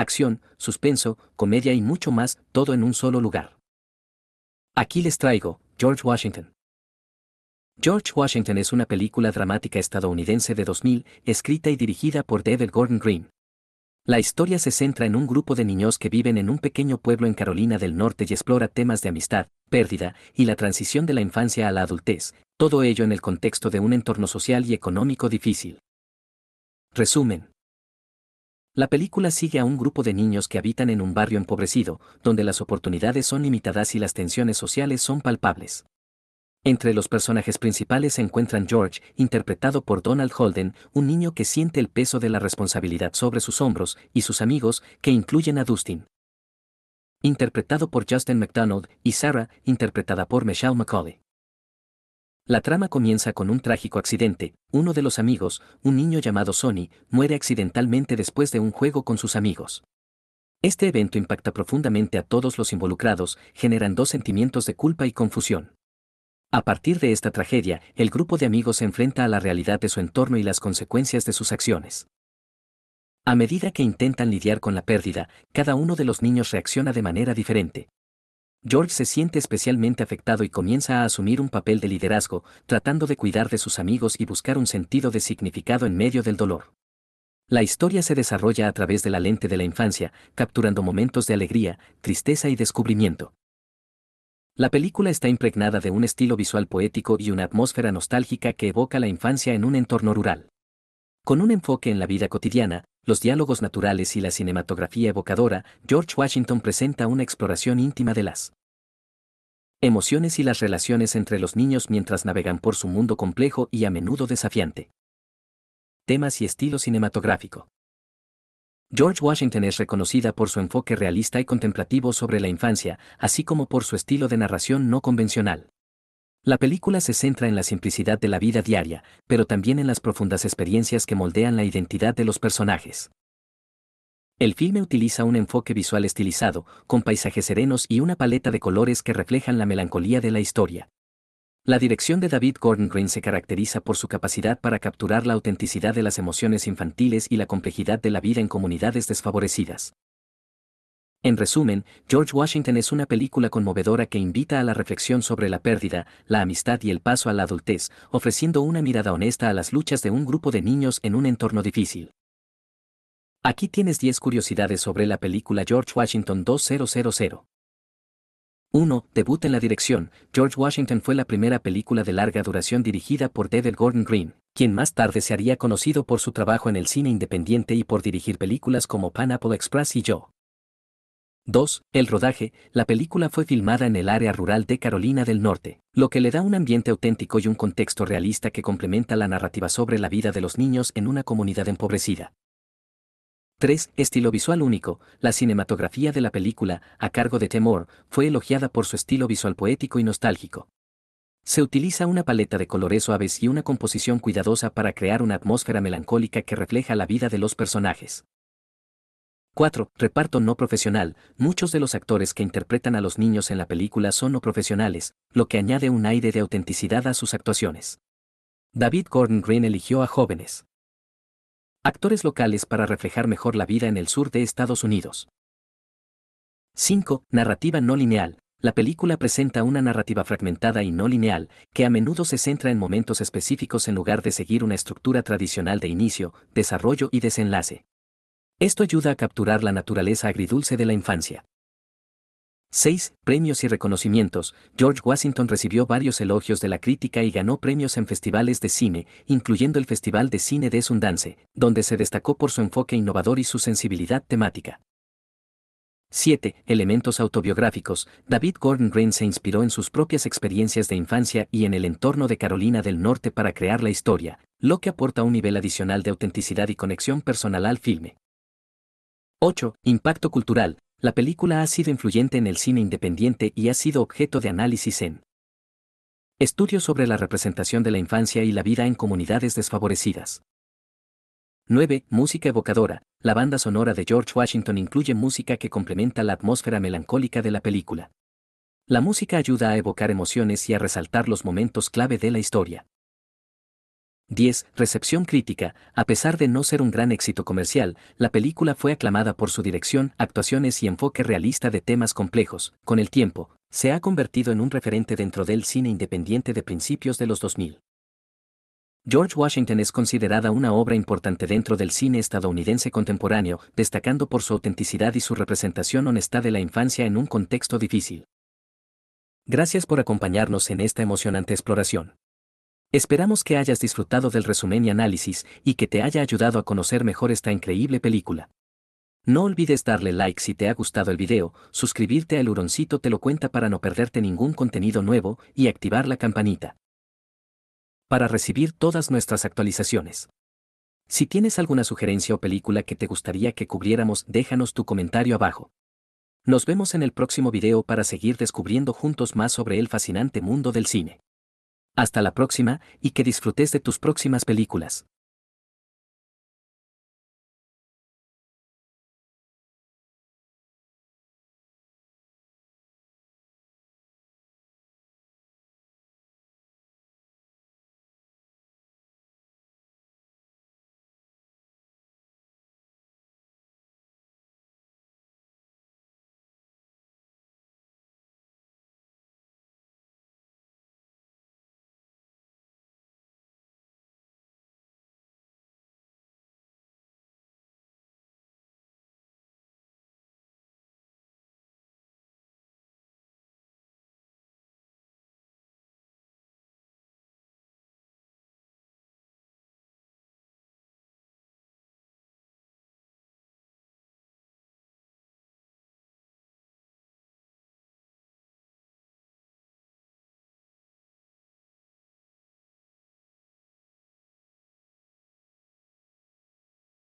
acción, suspenso, comedia y mucho más, todo en un solo lugar. Aquí les traigo, George Washington. George Washington es una película dramática estadounidense de 2000, escrita y dirigida por David Gordon Green. La historia se centra en un grupo de niños que viven en un pequeño pueblo en Carolina del Norte y explora temas de amistad, pérdida y la transición de la infancia a la adultez, todo ello en el contexto de un entorno social y económico difícil. Resumen. La película sigue a un grupo de niños que habitan en un barrio empobrecido, donde las oportunidades son limitadas y las tensiones sociales son palpables. Entre los personajes principales se encuentran George, interpretado por Donald Holden, un niño que siente el peso de la responsabilidad sobre sus hombros, y sus amigos, que incluyen a Dustin. Interpretado por Justin McDonald, y Sarah, interpretada por Michelle McCauley. La trama comienza con un trágico accidente, uno de los amigos, un niño llamado Sonny, muere accidentalmente después de un juego con sus amigos. Este evento impacta profundamente a todos los involucrados, generando sentimientos de culpa y confusión. A partir de esta tragedia, el grupo de amigos se enfrenta a la realidad de su entorno y las consecuencias de sus acciones. A medida que intentan lidiar con la pérdida, cada uno de los niños reacciona de manera diferente. George se siente especialmente afectado y comienza a asumir un papel de liderazgo, tratando de cuidar de sus amigos y buscar un sentido de significado en medio del dolor. La historia se desarrolla a través de la lente de la infancia, capturando momentos de alegría, tristeza y descubrimiento. La película está impregnada de un estilo visual poético y una atmósfera nostálgica que evoca la infancia en un entorno rural. Con un enfoque en la vida cotidiana, los diálogos naturales y la cinematografía evocadora, George Washington presenta una exploración íntima de las emociones y las relaciones entre los niños mientras navegan por su mundo complejo y a menudo desafiante. Temas y estilo cinematográfico. George Washington es reconocida por su enfoque realista y contemplativo sobre la infancia, así como por su estilo de narración no convencional. La película se centra en la simplicidad de la vida diaria, pero también en las profundas experiencias que moldean la identidad de los personajes. El filme utiliza un enfoque visual estilizado, con paisajes serenos y una paleta de colores que reflejan la melancolía de la historia. La dirección de David Gordon Green se caracteriza por su capacidad para capturar la autenticidad de las emociones infantiles y la complejidad de la vida en comunidades desfavorecidas. En resumen, George Washington es una película conmovedora que invita a la reflexión sobre la pérdida, la amistad y el paso a la adultez, ofreciendo una mirada honesta a las luchas de un grupo de niños en un entorno difícil. Aquí tienes 10 curiosidades sobre la película George Washington 2000. 1. Debut en la dirección. George Washington fue la primera película de larga duración dirigida por David Gordon Green, quien más tarde se haría conocido por su trabajo en el cine independiente y por dirigir películas como Apple Express y Joe. 2. El rodaje. La película fue filmada en el área rural de Carolina del Norte, lo que le da un ambiente auténtico y un contexto realista que complementa la narrativa sobre la vida de los niños en una comunidad empobrecida. 3. Estilo visual único. La cinematografía de la película, a cargo de Temor, fue elogiada por su estilo visual poético y nostálgico. Se utiliza una paleta de colores suaves y una composición cuidadosa para crear una atmósfera melancólica que refleja la vida de los personajes. 4. Reparto no profesional. Muchos de los actores que interpretan a los niños en la película son no profesionales, lo que añade un aire de autenticidad a sus actuaciones. David Gordon Green eligió a jóvenes actores locales para reflejar mejor la vida en el sur de Estados Unidos. 5. Narrativa no lineal. La película presenta una narrativa fragmentada y no lineal, que a menudo se centra en momentos específicos en lugar de seguir una estructura tradicional de inicio, desarrollo y desenlace. Esto ayuda a capturar la naturaleza agridulce de la infancia. 6. Premios y reconocimientos. George Washington recibió varios elogios de la crítica y ganó premios en festivales de cine, incluyendo el Festival de Cine de Sundance, donde se destacó por su enfoque innovador y su sensibilidad temática. 7. Elementos autobiográficos. David Gordon Green se inspiró en sus propias experiencias de infancia y en el entorno de Carolina del Norte para crear la historia, lo que aporta un nivel adicional de autenticidad y conexión personal al filme. 8. Impacto cultural. La película ha sido influyente en el cine independiente y ha sido objeto de análisis en estudios sobre la representación de la infancia y la vida en comunidades desfavorecidas. 9. Música evocadora. La banda sonora de George Washington incluye música que complementa la atmósfera melancólica de la película. La música ayuda a evocar emociones y a resaltar los momentos clave de la historia. 10. Recepción crítica. A pesar de no ser un gran éxito comercial, la película fue aclamada por su dirección, actuaciones y enfoque realista de temas complejos. Con el tiempo, se ha convertido en un referente dentro del cine independiente de principios de los 2000. George Washington es considerada una obra importante dentro del cine estadounidense contemporáneo, destacando por su autenticidad y su representación honesta de la infancia en un contexto difícil. Gracias por acompañarnos en esta emocionante exploración. Esperamos que hayas disfrutado del resumen y análisis y que te haya ayudado a conocer mejor esta increíble película. No olvides darle like si te ha gustado el video, suscribirte al Huroncito te lo cuenta para no perderte ningún contenido nuevo y activar la campanita. Para recibir todas nuestras actualizaciones. Si tienes alguna sugerencia o película que te gustaría que cubriéramos, déjanos tu comentario abajo. Nos vemos en el próximo video para seguir descubriendo juntos más sobre el fascinante mundo del cine. Hasta la próxima y que disfrutes de tus próximas películas.